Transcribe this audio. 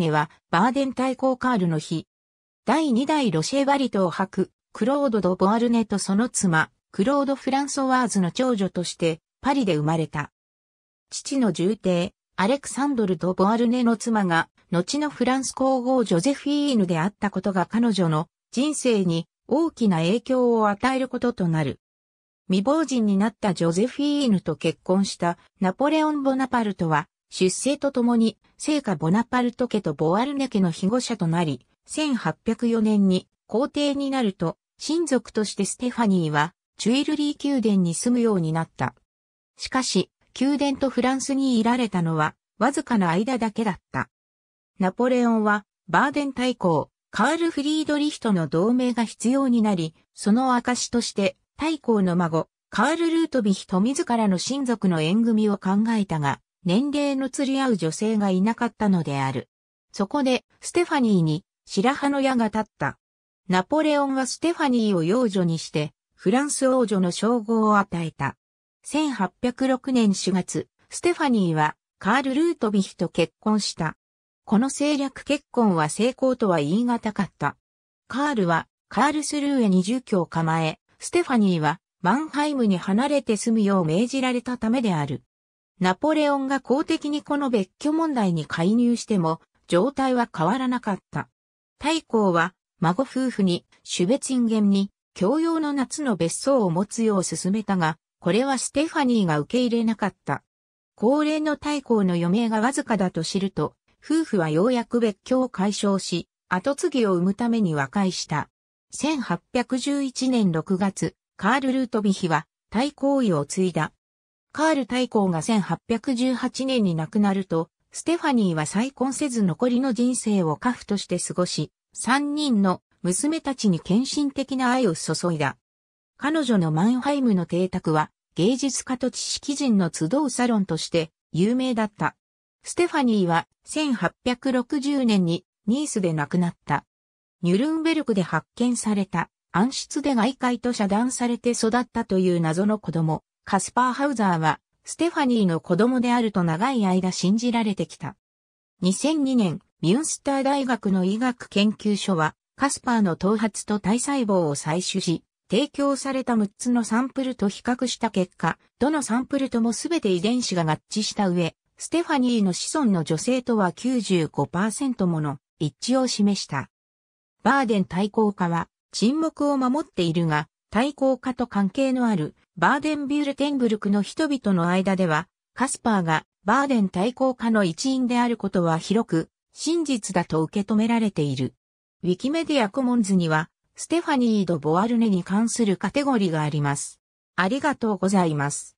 ネは、バーデン対抗カールの日。第2代ロシェ・バリトを吐く、クロード・ド・ボアルネとその妻、クロード・フランソワーズの長女として、パリで生まれた。父の重帝、アレクサンドル・ド・ボアルネの妻が、後のフランス皇后ジョゼフィーヌであったことが彼女の人生に大きな影響を与えることとなる。未亡人になったジョゼフィーヌと結婚したナポレオン・ボナパルトは出生とともに、聖火ボナパルト家とボワルネ家の庇護者となり、1804年に皇帝になると、親族としてステファニーは、チュイルリー宮殿に住むようになった。しかし、宮殿とフランスにいられたのは、わずかな間だけだった。ナポレオンは、バーデン大公、カール・フリードリヒとの同盟が必要になり、その証として、大公の孫、カール・ルートビヒと自らの親族の縁組を考えたが、年齢の釣り合う女性がいなかったのである。そこで、ステファニーに白羽の矢が立った。ナポレオンはステファニーを幼女にして、フランス王女の称号を与えた。1806年4月、ステファニーはカール・ルートビヒと結婚した。この政略結婚は成功とは言い難かった。カールはカールスルーへに住居を構え、ステファニーはマンハイムに離れて住むよう命じられたためである。ナポレオンが公的にこの別居問題に介入しても、状態は変わらなかった。太公は、孫夫婦に、シュベチンゲンに、共用の夏の別荘を持つよう勧めたが、これはステファニーが受け入れなかった。高齢の太公の余命がわずかだと知ると、夫婦はようやく別居を解消し、後継ぎを生むために和解した。1811年6月、カール・ルートビヒは、太公位を継いだ。カール大公が1818年に亡くなると、ステファニーは再婚せず残りの人生を家父として過ごし、三人の娘たちに献身的な愛を注いだ。彼女のマンハイムの邸宅は芸術家と知識人の集うサロンとして有名だった。ステファニーは1860年にニースで亡くなった。ニュルンベルクで発見された暗室で外界と遮断されて育ったという謎の子供。カスパー・ハウザーは、ステファニーの子供であると長い間信じられてきた。2002年、ミュンスター大学の医学研究所は、カスパーの頭髪と体細胞を採取し、提供された6つのサンプルと比較した結果、どのサンプルとも全て遺伝子が合致した上、ステファニーの子孫の女性とは95%もの一致を示した。バーデン対抗化は沈黙を守っているが、対抗化と関係のあるバーデンビュールテンブルクの人々の間では、カスパーがバーデン対抗化の一員であることは広く真実だと受け止められている。ウィキメディアコモンズには、ステファニー・ド・ボワルネに関するカテゴリーがあります。ありがとうございます。